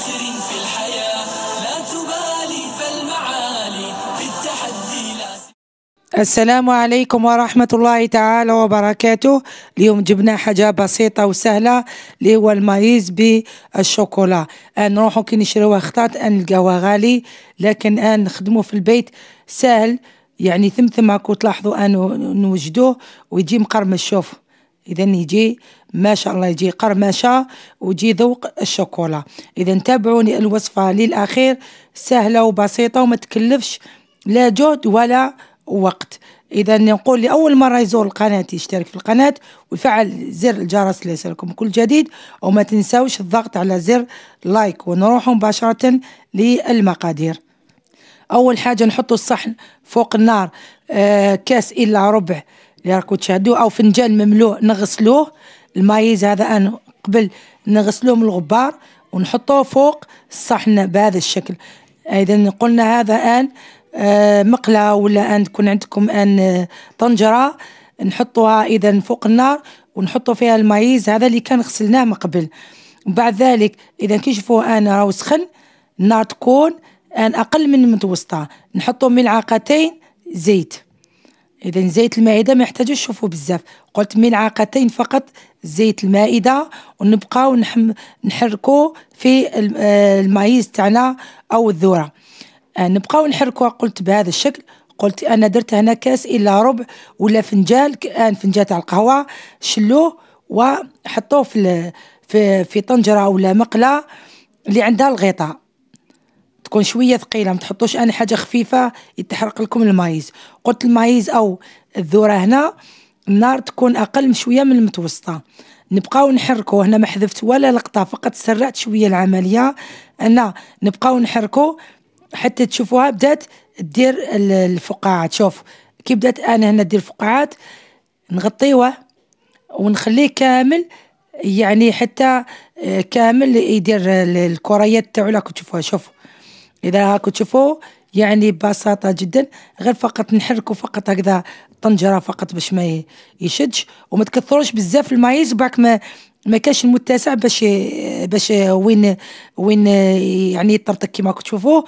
فاخر في الحياة لا تبالي فالمعالي بالتحدي السلام عليكم ورحمة الله تعالى وبركاته اليوم جبنا حاجة بسيطة وسهلة اللي هو المايز بالشوكولا نروحو كي نشريوها خطات نلقاوها غالي لكن ان نخدمو في البيت سهل يعني ثم ثم هاكو تلاحظوا انو نوجدوه ويجي مقرمش شوف اذا يجي ما شاء الله يجي قرمشة ويجي ذوق الشوكولا اذا تابعوني الوصفة للأخير سهلة وبسيطة وما تكلفش لا جهد ولا وقت اذا نقول لاول مره يزور القناه يشترك في القناه ويفعل زر الجرس ليصلكم كل جديد وما تنساوش الضغط على زر لايك ونروح مباشره للمقادير اول حاجه نحط الصحن فوق النار آه كاس الا ربع اللي راكو تشاهدوه او فنجان مملوء نغسلوه المايز هذا انا قبل نغسلوه من الغبار ونحطوه فوق الصحن بهذا الشكل اذا قلنا هذا ان آه، مقلة ولا ان تكون عندكم ان آه، طنجرة نحطوها اذا فوق النار ونحطوا فيها المايز هذا اللي كان غسلناه من قبل بعد ذلك اذا كي شوفوه انا راهو سخن النار تكون ان اقل من متوسطه نحطوا ملعقتين زيت إذا زيت المائدة ما يحتاجوش تشوفوا بزاف قلت ملعقتين فقط زيت المائدة ونبقاو نحركو في آه، المايز تاعنا أو الذرة آه، نبقاو نحركوها قلت بهذا الشكل قلت أنا درت هنا كاس إلا ربع ولا فنجان كأن آه، فنجان تاع القهوة شلوه وحطوه في في في طنجرة ولا مقلة اللي عندها الغطاء تكون شويه ثقيله ما تحطوش انا حاجه خفيفه يتحرق لكم المايز قلت المايز او الذره هنا النار تكون اقل شويه من المتوسطه نبقاو نحركو هنا ما حذفت ولا لقطه فقط سرعت شويه العمليه انا نبقاو نحركو حتى تشوفوها بدات دير الفقاعات شوف كي بدات انا هنا دير فقاعات نغطيوه ونخليه كامل يعني حتى آه، كامل يدير الكريات تاعو لا تشوفوها شوفوا إذا هاكو تشوفوه يعني ببساطة جدا غير فقط نحركوا فقط هكذا الطنجرة فقط باش ما يشدش وما تكثروش بزاف المايز وبعد ما ما كانش المتسع باش باش وين وين يعني يطرطق كيما تشوفوه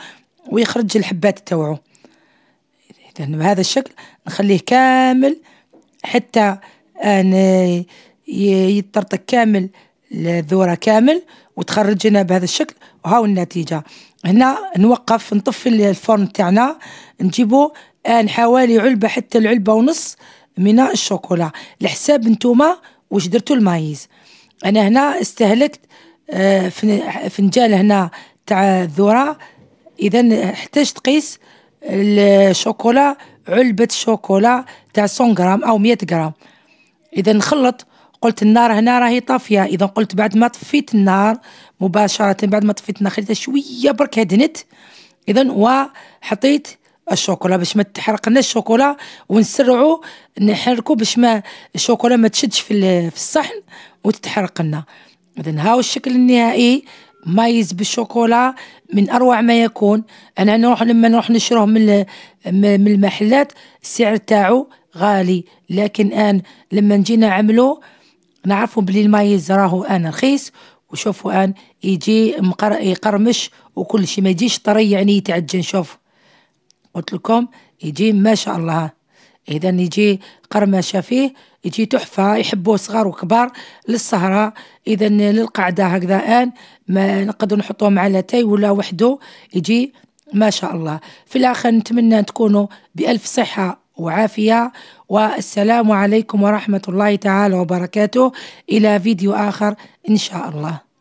ويخرج الحبات تاوعو اذا بهذا الشكل نخليه كامل حتى ان يطرطق كامل الذوره كامل وتخرج لنا بهذا الشكل وهاو النتيجه هنا نوقف نطفي الفرن تاعنا نجيبو ان حوالي علبه حتى العلبه ونص من الشوكولا لحساب نتوما واش درتو المايز انا هنا استهلكت آه، فنجان هنا تاع الذره اذا احتاج تقيس الشوكولا علبه شوكولا تاع 100 غرام او 100 غرام اذا نخلط قلت النار هنا راهي طافيه اذا قلت بعد ما طفيت النار مباشره بعد ما طفيت النار خليتها شويه برك هدنت اذا وحطيت الشوكولا باش ما تحرقناش الشوكولا ونسرعوا نحركوا باش ما الشوكولا ما تشدش في, في الصحن وتتحرق لنا اذا هاو الشكل النهائي مايز بالشوكولا من اروع ما يكون انا نروح لما نروح نشروه من من المحلات السعر تاعو غالي لكن ان لما نجينا عملوه نعرفوا بلي المايز راهو ان رخيص وشوفوا ان يجي مقر... يقرمش وكل شيء ما يجيش طري يعني يتعجن شوف قلت لكم يجي ما شاء الله اذا يجي قرمشه فيه يجي تحفه يحبوه صغار وكبار للسهره اذا للقعده هكذا ان ما نقدر نحطوه مع لاتاي ولا وحده يجي ما شاء الله في الاخر نتمنى تكونوا بالف صحه وعافية والسلام عليكم ورحمة الله تعالى وبركاته إلى فيديو آخر إن شاء الله